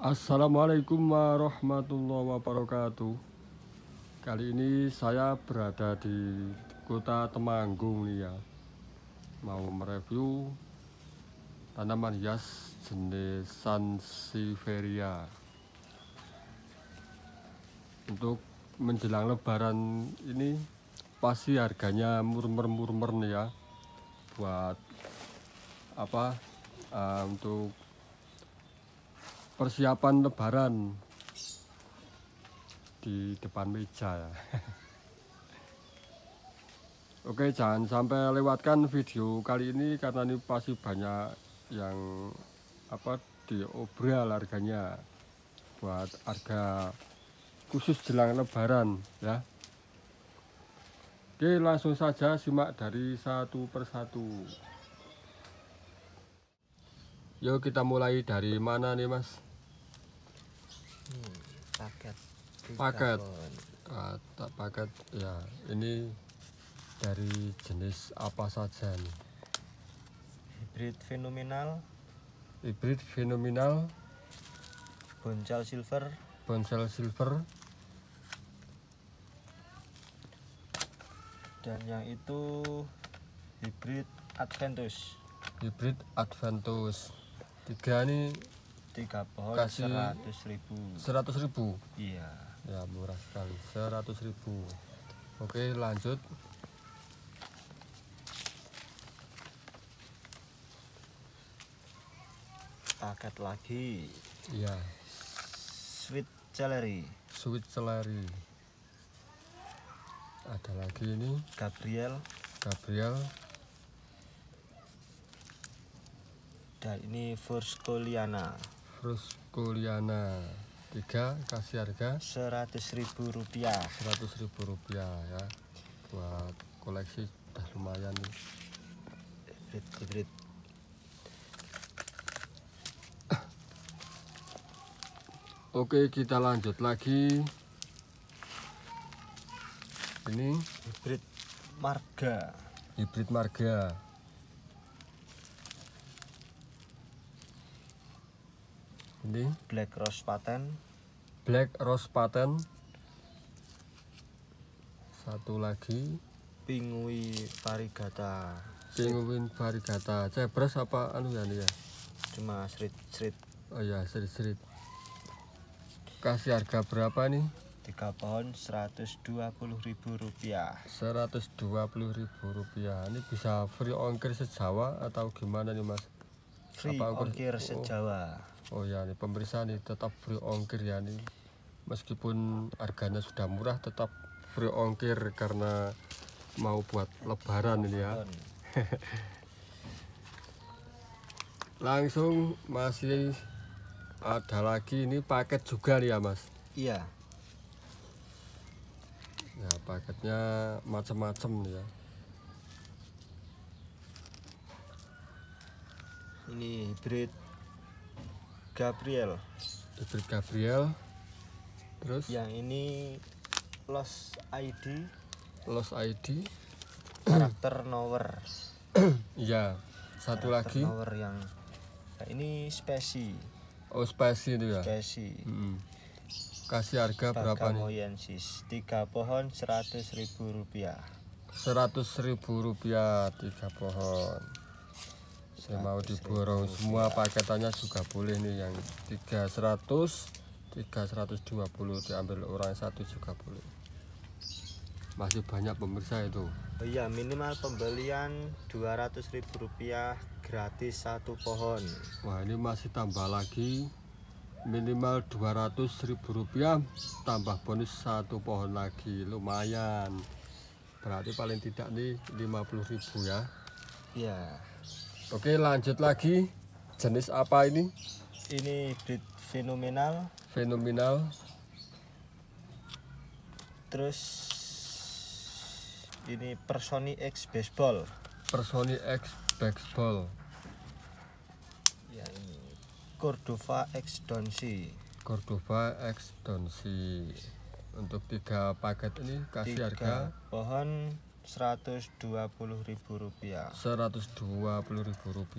Assalamualaikum warahmatullahi wabarakatuh Kali ini saya berada di kota Temanggung nih ya Mau mereview tanaman hias jenis Sansevieria Untuk menjelang lebaran ini pasti harganya murmer-murmer nih ya Buat apa uh, untuk persiapan lebaran di depan meja ya. Oke jangan sampai lewatkan video kali ini karena ini pasti banyak yang apa diobral harganya buat harga khusus jelang lebaran ya Oke langsung saja simak dari satu persatu Yuk kita mulai dari mana nih mas paket paket kata ah, paket ya ini dari jenis apa saja nih hybrid fenomenal hybrid fenomenal boncel silver boncel silver dan yang itu hybrid adventus hybrid adventus tiga ini tiga pohon ya seratus ribu seratus ribu iya ya murah sekali seratus ribu oke lanjut paket lagi iya sweet celery sweet celery ada lagi ini Gabriel Gabriel dan ini Furskoliana Ruskuliana tiga kasih harga seratus ribu rupiah seratus ribu rupiah ya buat koleksi udah lumayan nih hibrid hibrid Oke kita lanjut lagi ini Hybrid marga Hybrid marga Ini. Black Rose Patent. Black Rose Patent. Satu lagi. Pingui Varigata. Pinguin Varigata. Cebras apa anu ya ini ya? Cuma serit-serit. Oh ya, serit-serit. Kasih harga berapa nih? 3 pohon Rp120.000 Rp120.000 ini bisa free ongkir sejawa atau gimana nih mas? free Apa ongkir, ongkir sejawa oh. oh. Oh ya ini pemeriksaan nih tetap free ongkir ya ini Meskipun harganya sudah murah tetap free ongkir karena mau buat lebaran ini ya. Langsung masih ada lagi ini paket juga nih ya mas. Iya. Nah paketnya macam-macam nih ya. Ini hybrid Gabriel David Gabriel terus yang ini Los ID Los ID karakter Nower Iya satu lagi Nower yang nah, ini spesi Oh spesi itu ya spesi -hmm. kasih harga berapa nih tiga pohon seratus ribu rupiah seratus ribu rupiah tiga pohon saya mau diborong semua paketannya juga boleh nih yang 300 320 diambil orang satu juga boleh masih banyak pemirsa itu oh iya minimal pembelian 200.000 ribu rupiah gratis satu pohon wah ini masih tambah lagi minimal 200.000 ribu rupiah tambah bonus satu pohon lagi lumayan berarti paling tidak nih 50.000 ya iya yeah. Oke lanjut lagi jenis apa ini? Ini breed fenomenal. Fenomenal. Terus ini Personi X Baseball. Personi X Baseball. Ya ini Cordova X Donsi. Cordova X Donsi. Untuk tiga paket ini kasih tiga harga pohon Rp120.000. Rp120.000.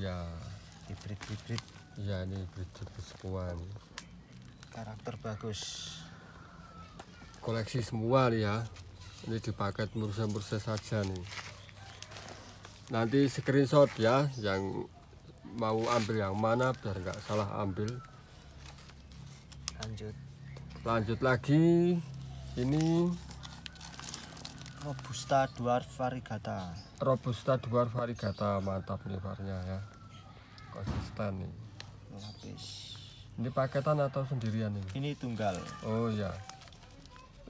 Hibrid-hibrid. Ya ini hibrid-hibrid semua Karakter bagus. Koleksi semua nih ya. Ini dipakai mursa-mursa saja nih. Nanti screenshot ya yang mau ambil yang mana biar nggak salah ambil. Lanjut. Lanjut lagi. Ini Robusta Dwarf Varigata. Robusta Dwarf Varigata, mantap nih varnya ya. Konsisten nih. Lapis. Ini paketan atau sendirian nih? Ini tunggal. Oh iya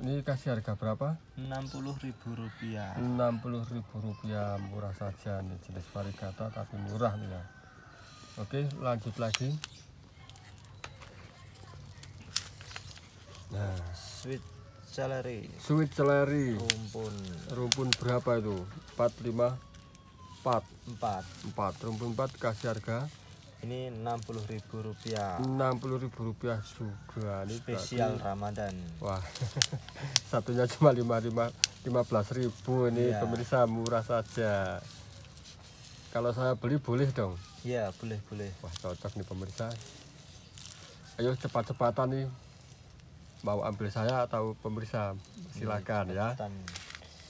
Ini kasih harga berapa? Rp60.000. Rp60.000 rupiah murah saja nih jenis varigata tapi murah nih ya. Oke, lanjut lagi. Nah, sweet celery. Sweet celery. Rumpun. Rumpun berapa itu? 45 4 4. 4. Rumpun 4 kasih harga ini Rp60.000. Rp60.000 juga. Ini spesial berarti... Ramadan. Wah. Satunya cuma 55 15.000 ini ya. pemirsa murah saja. Kalau saya beli boleh dong? Iya, boleh, boleh. Wah, cocok nih pemirsa. Ayo cepat-cepatan nih mau ambil saya atau pemeriksa hmm, silakan ya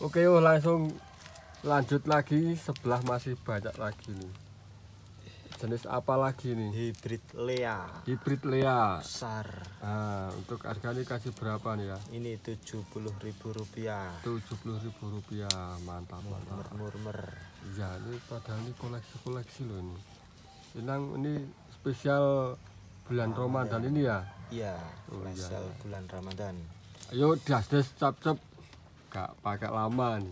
oke yuk langsung lanjut lagi sebelah masih banyak lagi nih jenis apa lagi nih hybrid lea hybrid lea besar nah, untuk harga ini kasih berapa nih ya ini Rp70.000 Rp70.000 mantap mantap murmer ya ini padahal ini koleksi-koleksi loh ini ini, ini spesial bulan Ramadan ini ya? Iya, oh, iya. iya. bulan Ramadan. Ayo das-das cap-cap. Gak pakai lama nih.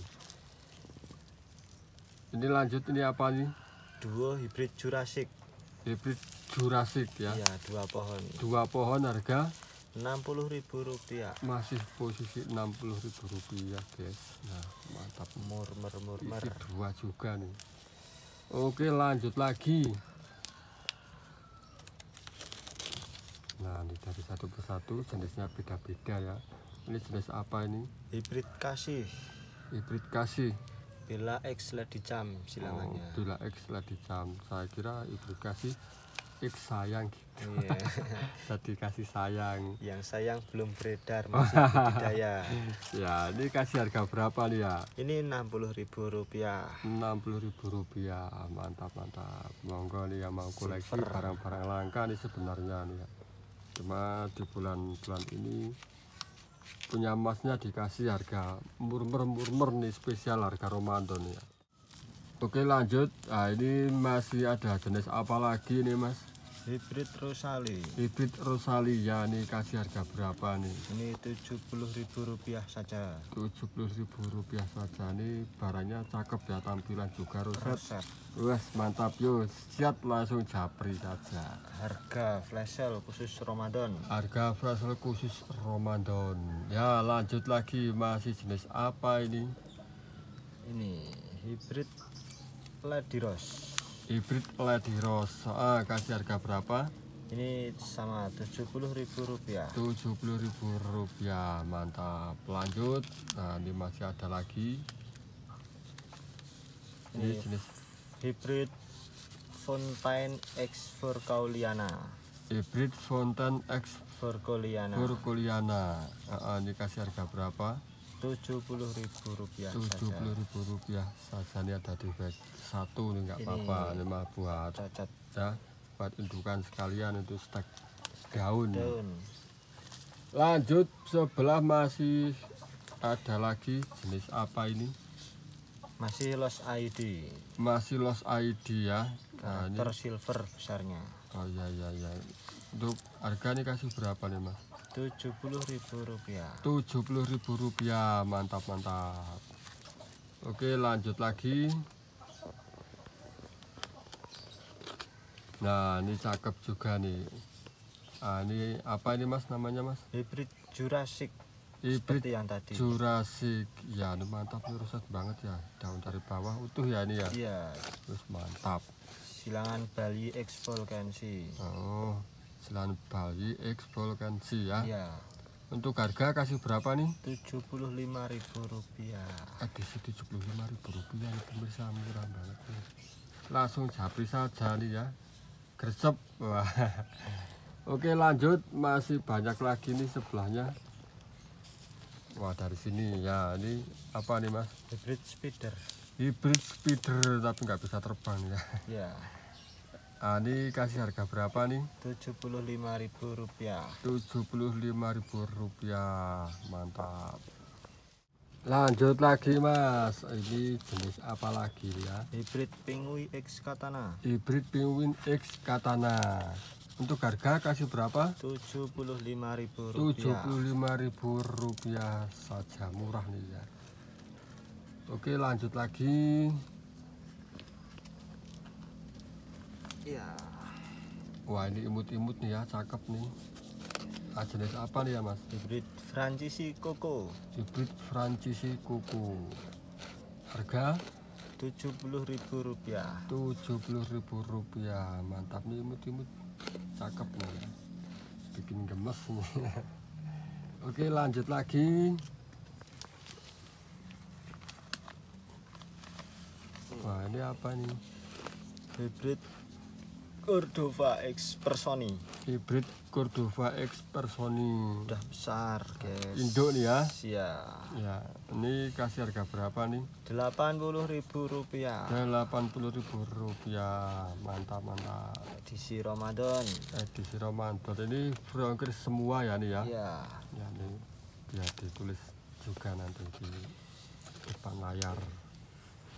Ini lanjut ini apa nih? Duo hibrid Jurassic. Hibrid Jurassic ya. Iya, dua pohon. Dua pohon harga Rp60.000. Masih posisi Rp60.000, guys. Nah, mantap murmer murmer. Isi dua juga nih. Oke, lanjut lagi. Nah, ini dari satu persatu jenisnya beda-beda ya. Ini jenis apa ini? Hibrid kasih. Hibrid kasih. Bila X Jam silangannya. Oh, bila X Jam. Saya kira hibrid kasih X sayang gitu. Iya. Jadi kasih sayang. Yang sayang belum beredar masih budidaya. ya, ini kasih harga berapa nih ya? Ini Rp60.000. Rp60.000. Mantap, mantap. Monggo nih yang mau koleksi barang-barang langka nih sebenarnya nih ya cuma di bulan-bulan ini punya emasnya dikasih harga murmur-murmur nih spesial harga Ramadan ya oke lanjut nah ini masih ada jenis apa lagi nih mas hybrid Rosali hybrid Rosali ya nih kasih harga berapa nih ini rp rupiah saja rp rupiah saja nih barangnya cakep ya tampilan juga roset wes mantap yus siap langsung japri saja harga flash sale khusus Ramadan harga flash sale khusus Ramadan ya lanjut lagi masih jenis apa ini ini hybrid Lady Rose hybrid led rose ah, kasih harga berapa ini sama Rp70.000 Rp70.000 mantap lanjut nah ini masih ada lagi ini, ini jenis hybrid Fontaine X Kauliana. hybrid Fontaine X Kauliana. Uh, uh, ini kasih harga berapa tujuh ribu rupiah tujuh puluh ribu rupiah saja ini ada di bag satu nih nggak apa-apa ini mah buat cacat ya buat indukan sekalian itu stek daun. Lanjut sebelah masih ada lagi jenis apa ini? Masih Los ID. Masih Los ID ya. Nah, nah ter silver besarnya. Oh ya ya ya Untuk harga ini kasih berapa nih, Mas? Rp70.000. Rp70.000. Mantap, mantap. Oke, lanjut lagi. Nah, ini cakep juga nih. Nah, ini apa ini Mas namanya Mas? Hybrid Jurassic. Hybrid yang tadi. Jurassic. Ya, ini mantap ini rusak banget ya. Daun dari bawah utuh ya ini ya. Iya. Terus mantap. Silangan Bali Exvolkensi. Oh. Selain Bayi Eksplorasi ya. Iya. Untuk harga kasih berapa nih? Tujuh puluh lima ribu rupiah. tujuh puluh lima ribu 75000 nih pemirsa murah banget nih. Langsung japri saja nih ya. Gresep. Wah. Oke, lanjut masih banyak lagi nih sebelahnya. Wah, dari sini ya. Ini apa nih, Mas? Hybrid speeder. Hybrid speeder tapi nggak bisa terbang ya. Iya. Nah, ini kasih harga berapa nih? Tujuh puluh lima rupiah. Rp75.000. rp rupiah, Mantap. Lanjut lagi, Mas. Ini jenis apa lagi ya? Hybrid Penguin X Katana. Hybrid Penguin X Katana. Untuk harga kasih berapa? Tujuh puluh lima Rp75.000. rp rupiah saja, murah nih ya. Oke, lanjut lagi. Iya. Wah ini imut-imut nih ya, cakep nih. Ah, jenis apa nih ya mas? Hybrid Francisi Coco. Hybrid Francisi Coco. Harga? tujuh puluh ribu rupiah. Tujuh rupiah, mantap nih imut-imut, cakep nih. Ya. Bikin gemes nih. Oke lanjut lagi. Wah ini apa nih? Hybrid Cordova X Personi. Hybrid Cordova X Personi. Udah besar, guys. Indo nih ya. Iya. Ya, ini kasih harga berapa nih? Rp80.000. Rp80.000. Mantap, mantap. Edisi Ramadan. Edisi Ramadan. Ini broker semua ya nih ya. Iya. Ya nih. Biar ditulis juga nanti di depan layar.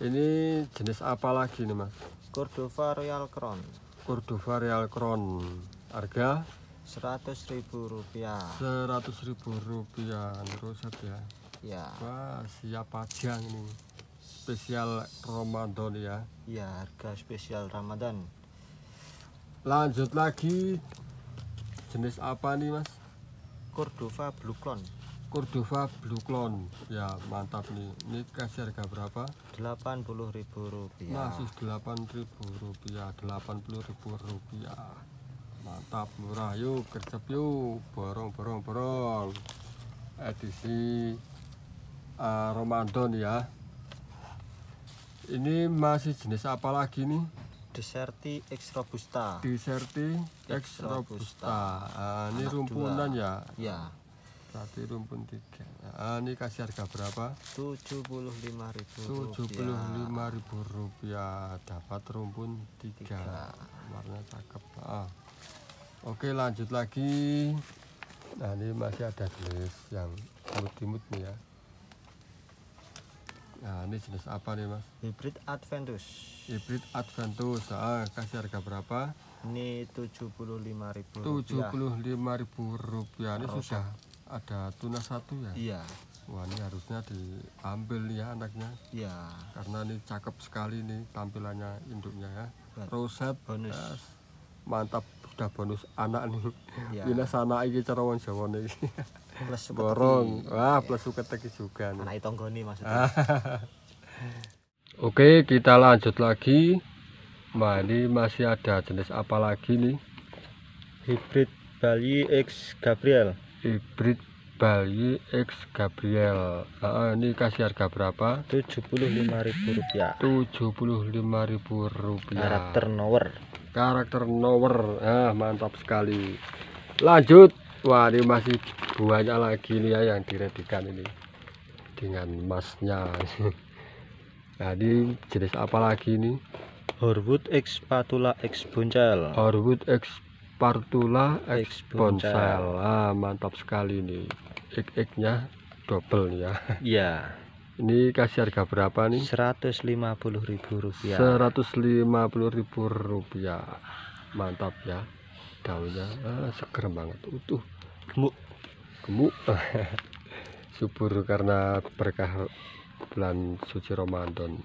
Ini jenis apa lagi nih, Mas? Cordova Royal Crown. Cordova Real Crown harga seratus ribu rupiah seratus ribu rupiah rusak ya ya Wah, siap pajang ini spesial Ramadan ya ya harga spesial Ramadan lanjut lagi jenis apa nih mas Cordova Blue kron. Cordova Blue Clone ya mantap nih ini kasih harga berapa Rp80.000 masih Rp8.000 Rp80.000 mantap murah yuk gercep yuk borong borong borong edisi uh, eh, Romandon ya ini masih jenis apa lagi nih Deserti X Robusta Deserti X Robusta, X Robusta. Uh, ini rumpunan ya ya berarti rumpun tiga nah, ini kasih harga berapa tujuh tujuh puluh puluh lima ribu lima ribu rupiah dapat rumpun tiga, warna cakep ah. oke lanjut lagi nah ini masih ada jenis yang imut-imut nih ya nah ini jenis apa nih mas hybrid adventus hybrid adventus ah, kasih harga berapa ini lima ribu rupiah ini nah, susah ada tuna satu ya iya wah ini harusnya diambil ya anaknya iya karena ini cakep sekali nih tampilannya induknya ya roset eh, bonus mantap udah bonus anak nih ya. ini sana ini cerawan jawa nih plus borong wah iya. plus suketeki juga nih anak tonggoni maksudnya Oke, kita lanjut lagi. Wah ini masih ada jenis apa lagi nih? Hybrid Bali X Gabriel hybrid Bali X Gabriel uh, ini kasih harga berapa 75000 rupiah 75000 karakter nower karakter nower ah mantap sekali lanjut wah ini masih banyak lagi nih ya yang diredikan ini dengan emasnya nah jenis apa lagi ini Horwood X Patula X Buncel. Horwood X Partula X Bonsel. Ah, mantap sekali nih. ek nya double ya. Iya. Ini kasih harga berapa nih? ribu Rp150.000. ribu rupiah Mantap ya. Daunnya ah, seger banget, utuh, gemuk. Gemuk. Subur karena berkah bulan suci Ramadan.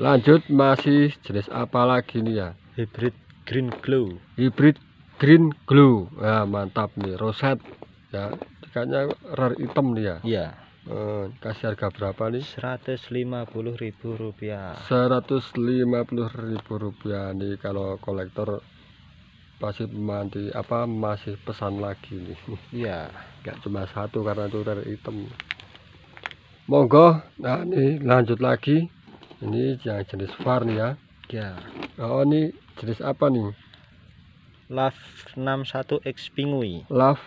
Lanjut masih jenis apa lagi nih ya? Hybrid Green Glow. Hybrid green glue nah, mantap nih roset ya ikannya rare item nih ya iya eh, kasih harga berapa nih Seratus Seratus lima puluh ribu rupiah. lima puluh ribu rupiah nih kalau kolektor pasti mandi apa masih pesan lagi nih iya Gak cuma satu karena itu rare item. monggo nah ini lanjut lagi ini yang jenis var nih ya ya oh ini jenis apa nih Love 61 X Pingui. Love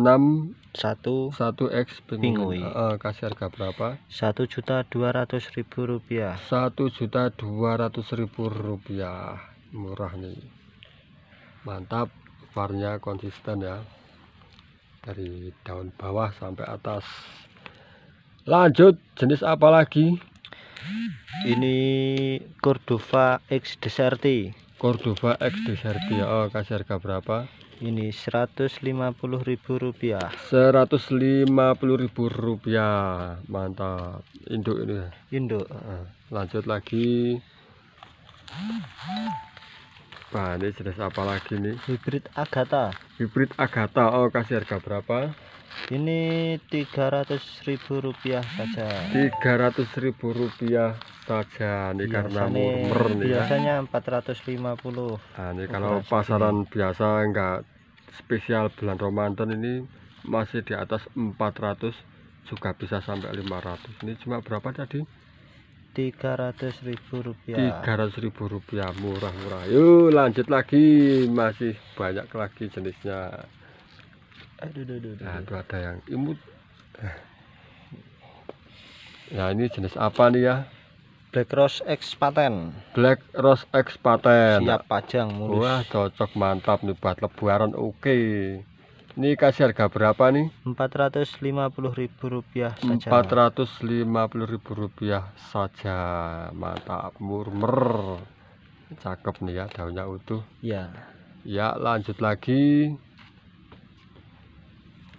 61 1 X Pingui. Uh, kasih harga berapa? Satu juta dua ratus ribu rupiah. Satu juta dua ratus ribu rupiah. Murah nih. Mantap, warnanya konsisten ya. Dari daun bawah sampai atas. Lanjut, jenis apa lagi? Ini Cordova X Deserti. Cordova X di Serbia oh kasih harga berapa ini Rp150.000 Rp150.000 mantap induk ini induk lanjut lagi ini jenis apa lagi nih hybrid Agatha hybrid Agatha oh kasih harga berapa ini tiga ratus ribu rupiah saja Tiga ratus ribu rupiah saja ini iya, biasanya, karena murmer nih ya. biasanya ratus lima puluh. Nah, ini kalau pasaran biasa enggak spesial bulan Ramadan ini masih di atas 400 juga bisa sampai 500 ini cuma berapa tadi Tiga 300000 rupiah 300000 murah-murah yuk lanjut lagi masih banyak lagi jenisnya aduh, aduh, aduh, aduh. nah itu ada yang imut ya ini jenis apa nih ya Black Rose X Paten. Black Rose X Paten. Siap pajang mulus. Wah, cocok mantap nih buat lebaran. Oke. Ini kasih harga berapa nih? ribu rupiah saja. ribu rupiah saja. Mantap, murmer. Cakep nih ya daunnya utuh. Iya. Ya, lanjut lagi.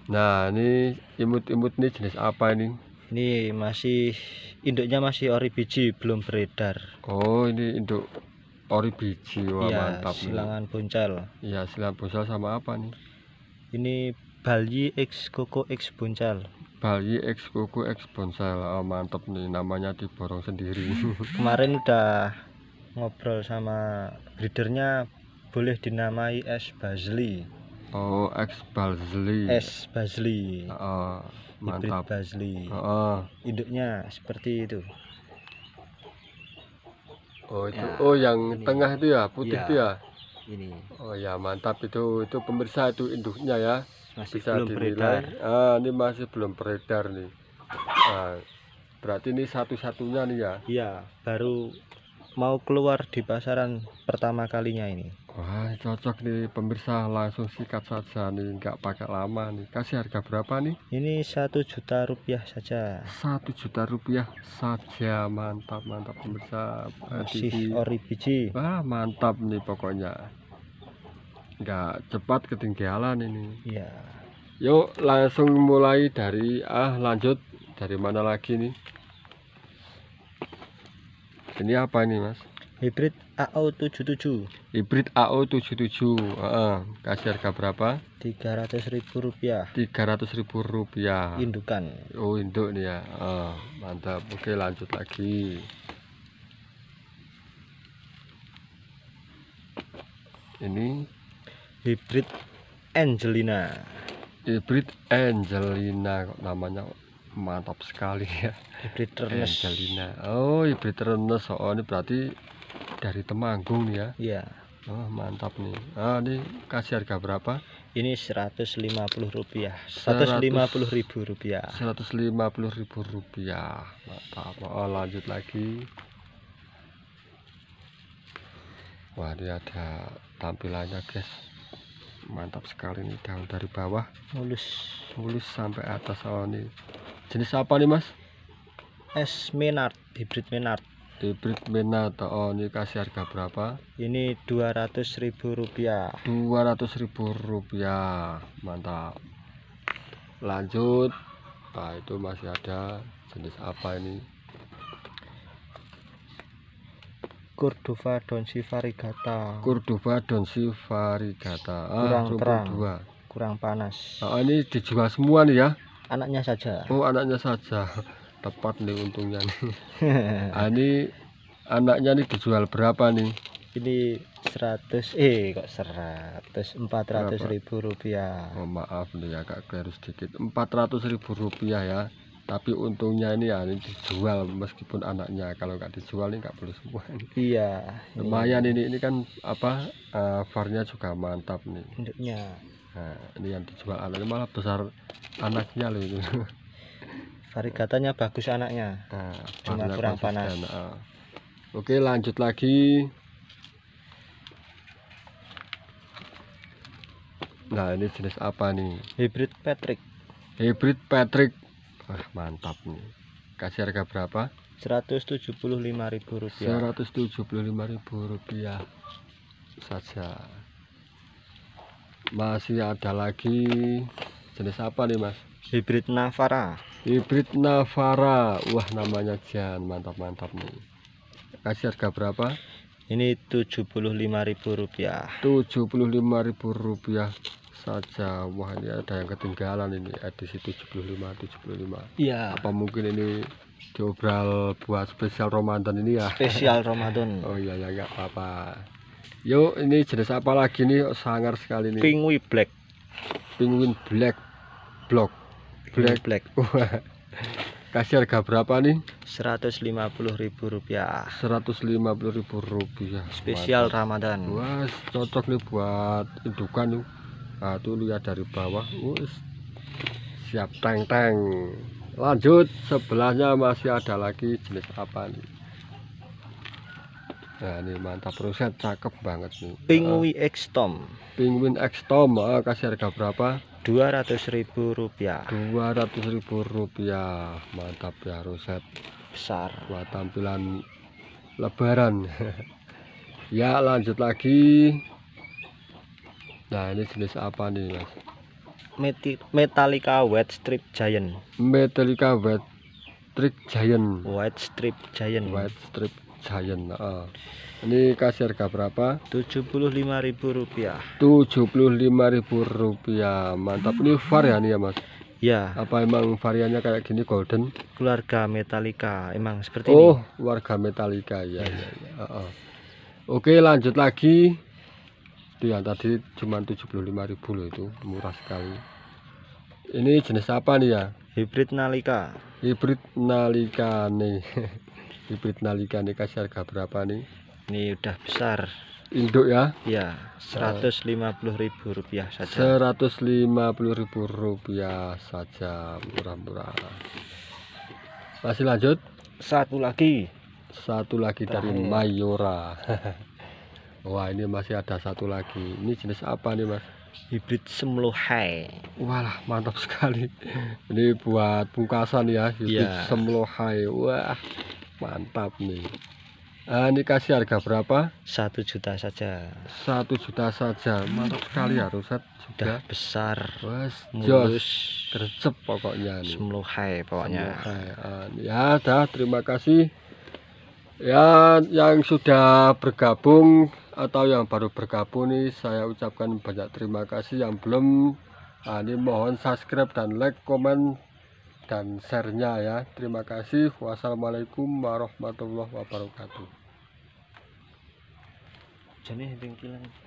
Nah, ini imut-imut nih jenis apa ini? Ini masih induknya masih ori biji belum beredar. Oh, ini induk ori biji. Wah, ya, mantap. silangan ini. buncal. Iya, silangan buncal sama apa nih? Ini Bali X Koko X buncal. Bali X Koko X buncal. Oh, mantap nih namanya diborong sendiri. Kemarin udah ngobrol sama breedernya boleh dinamai S Basli. Oh, X Basli. S Basli. mantap. Basli. Oh, oh. Induknya seperti itu. Oh, itu. Ya, oh, yang ini. tengah itu ya, putih ya, itu ya. Ini. Oh ya, mantap itu. Itu pemirsa itu induknya ya. Masih Bisa belum dinilai. beredar. Ah, ini masih belum beredar nih. Nah, berarti ini satu-satunya nih ya. Iya, baru mau keluar di pasaran pertama kalinya ini? Wah cocok nih pemirsa langsung sikat saja nih nggak pakai lama nih kasih harga berapa nih? Ini satu juta rupiah saja. Satu juta rupiah saja mantap mantap pemirsa. Masih ori biji. Wah mantap nih pokoknya. Nggak cepat ketinggalan ini. Iya. Yuk langsung mulai dari ah lanjut dari mana lagi nih? Ini apa ini, Mas? Hybrid AO77. Hybrid AO77. uh, Kasih harga berapa? 300000 rupiah 300000 Indukan. Oh, induk nih ya. Uh, mantap. Oke, lanjut lagi. Ini hybrid Angelina. Hybrid Angelina kok namanya mantap sekali ya ternes Angelina oh hibrid ternes oh ini berarti dari Temanggung ya iya oh mantap nih ah ini kasih harga berapa ini 150 rupiah 150 ribu rupiah 150 ribu rupiah mantap oh lanjut lagi wah ini ada tampilannya guys mantap sekali nih daun dari bawah mulus mulus sampai atas oh ini jenis apa nih mas es menard hibrid menard hibrid menard oh ini kasih harga berapa ini dua ratus ribu rupiah dua ratus ribu rupiah mantap lanjut nah itu masih ada jenis apa ini Kurdova donsi varigata. Kurdova donsi varigata. Ah, kurang terang, dua. kurang panas. Nah, ini dijual semua nih ya? anaknya saja oh anaknya saja tepat nih untungnya nih ah, ini anaknya nih dijual berapa nih ini 100 eh kok 100 400 berapa? ribu rupiah oh maaf nih agak keliru sedikit 400 ribu rupiah ya tapi untungnya ini ya ini dijual meskipun anaknya kalau nggak dijual ini nggak perlu semua iya lumayan iya. ini ini kan apa uh, eh, farnya juga mantap nih induknya nah, ini yang dijual anaknya malah besar anaknya loh itu Varigatanya bagus anaknya nah, cuma kurang panas dan, uh. oke lanjut lagi nah ini jenis apa nih hybrid Patrick hybrid Patrick Wah, mantap nih kasih harga berapa Rp175.000 Rp175.000 saja masih ada lagi jenis apa nih mas hybrid Navara hybrid Navara wah namanya Jan mantap-mantap nih kasih harga berapa ini Rp75.000 Rp75.000 rupiah saja wah ini ada yang ketinggalan ini edisi 75 75 iya apa mungkin ini diobral buat spesial Ramadan ini ya spesial Ramadan oh iya ya nggak apa-apa Yo, ini jenis apa lagi nih? Sangar sekali nih. Penguin black. Penguin black block. Black black. Kasih harga berapa nih? Seratus Seratus lima puluh ribu rupiah. lima puluh ribu rupiah. Spesial Mantap. Ramadan. Wah, cocok nih buat indukan nih. Nah, tuh lihat dari bawah. Wah, siap teng-teng. Lanjut, sebelahnya masih ada lagi jenis apa nih? Nah ini mantap ruset cakep banget nih. Penguin uh, ah. Xtom. Penguin Xtom uh, ah, kasih harga berapa? Dua ratus ribu rupiah. Dua ratus ribu rupiah mantap ya ruset. Besar. Buat tampilan Lebaran. ya lanjut lagi. Nah ini jenis apa nih mas? Metallica White Strip Giant. Metallica White Strip Giant. White Strip Giant. White Strip Giant. Uh. Ini kasih harga berapa? Rp75.000. Rp75.000. Mantap. Ini var ya nih ya, Mas? Ya. Apa emang variannya kayak gini golden? Keluarga Metallica. Emang seperti oh, ini. Oh, warga Metallica ya. ya. ya, Uh -uh. Oke, lanjut lagi. Itu yang tadi cuma 75.000 loh itu, murah sekali. Ini jenis apa nih ya? hibrid nalika hibrid nalika nih bibit nalika nih kasih harga berapa nih ini udah besar induk ya ya 150.000 eh, rupiah saja 150.000 rupiah saja murah-murah masih lanjut satu lagi satu lagi Terakhir. dari Mayora wah ini masih ada satu lagi ini jenis apa nih mas hibrid semlohai Wah, mantap sekali ini buat bungkasan ya hibrid yeah. semlohai wah mantap nih nah, ini kasih harga berapa satu juta saja satu juta saja mantap sekali ya ruset sudah besar Was, mulus gercep pokoknya nih. semluhai pokoknya semluhai. Eh, ya dah terima kasih ya yang sudah bergabung atau yang baru bergabung nih saya ucapkan banyak terima kasih yang belum nah, ini mohon subscribe dan like komen dan sharenya ya terima kasih wassalamualaikum warahmatullahi wabarakatuh Jenis